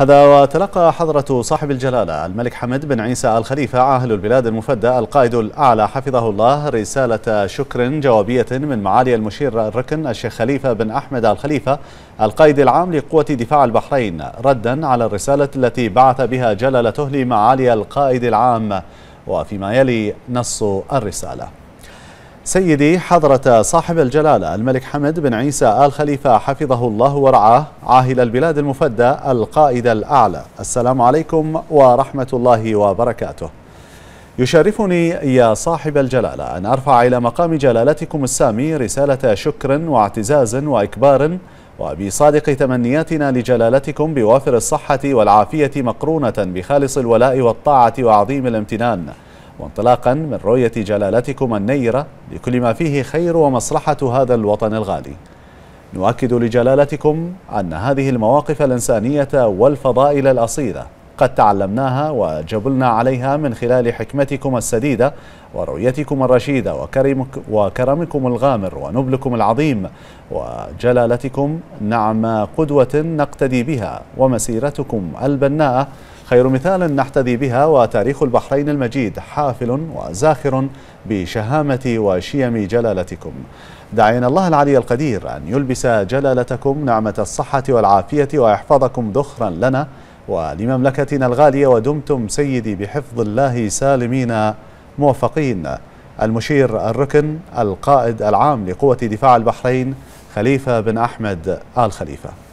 هذا وتلقى حضرة صاحب الجلالة الملك حمد بن عيسى الخليفة عاهل البلاد المفدى القائد الأعلى حفظه الله رسالة شكر جوابية من معالي المشير الركن الشيخ خليفة بن أحمد الخليفة القائد العام لقوة دفاع البحرين ردا على الرسالة التي بعث بها جلالته لمعالي القائد العام وفيما يلي نص الرسالة سيدي حضرة صاحب الجلالة الملك حمد بن عيسى آل خليفة حفظه الله ورعاه عاهل البلاد المفدى القائد الأعلى السلام عليكم ورحمة الله وبركاته يشرفني يا صاحب الجلالة أن أرفع إلى مقام جلالتكم السامي رسالة شكر واعتزاز وإكبار وبصادق تمنياتنا لجلالتكم بوافر الصحة والعافية مقرونة بخالص الولاء والطاعة وعظيم الامتنان وانطلاقا من رؤية جلالتكم النيرة لكل ما فيه خير ومصلحة هذا الوطن الغالي نؤكد لجلالتكم أن هذه المواقف الإنسانية والفضائل الأصيلة قد تعلمناها وجبلنا عليها من خلال حكمتكم السديدة ورؤيتكم الرشيدة وكرمك وكرمكم الغامر ونبلكم العظيم وجلالتكم نعم قدوة نقتدي بها ومسيرتكم البناءة خير مثال نحتذي بها وتاريخ البحرين المجيد حافل وزاخر بشهامة وشيم جلالتكم دعينا الله العلي القدير أن يلبس جلالتكم نعمة الصحة والعافية ويحفظكم ذخرا لنا ولمملكتنا الغالية ودمتم سيدي بحفظ الله سالمين موفقين المشير الركن القائد العام لقوة دفاع البحرين خليفة بن أحمد آل خليفة